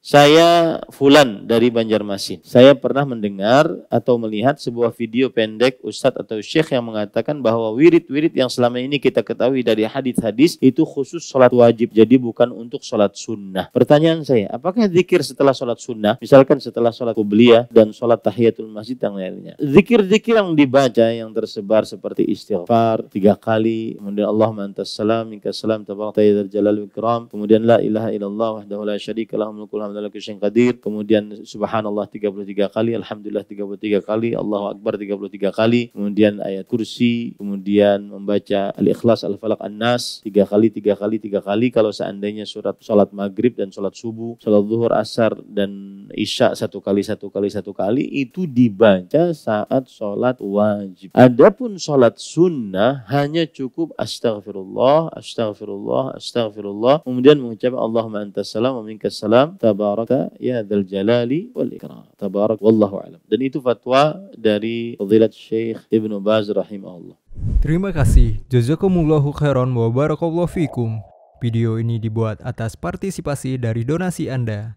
Saya Fulan dari Banjarmasin. Saya pernah mendengar atau melihat sebuah video pendek ustadz atau syekh yang mengatakan bahwa wirid-wirid yang selama ini kita ketahui dari hadis-hadis itu khusus sholat wajib, jadi bukan untuk sholat sunnah. Pertanyaan saya, apakah zikir setelah sholat sunnah, misalkan setelah sholat kubliyah dan sholat tahiyatul masjid dan lainnya, zikir-zikir yang dibaca yang tersebar seperti istighfar tiga kali, kemudian Allah mantas salam, minka salam, tabarak ya jalal ikram, kemudian la ilaha illallah wahdahu la syarika lahumul alhamdulillah kusin qadir, kemudian subhanallah 33 kali, alhamdulillah 33 kali, Allahu akbar 33 kali, kemudian ayat kursi, kemudian membaca al-ikhlas, al-falaq, an-nas tiga kali, tiga kali, tiga kali. Kalau seandainya surat sholat maghrib dan sholat subuh, sholat zuhur, asar dan isya satu kali satu kali satu kali itu dibaca saat sholat wajib. Adapun sholat sunnah hanya cukup astagfirullah, astagfirullah, astagfirullah. Kemudian mengucap Allahumma antas salam wa minkas salam tabaraka ya dzal jalali wal ikram. Tabarak wallahu alam. Dan itu fatwa dari Fadilat Syekh Ibnu Baz rahimahullah. Terima kasih. Jazakumullahu khairan wa barakallahu fikum. Video ini dibuat atas partisipasi dari donasi Anda.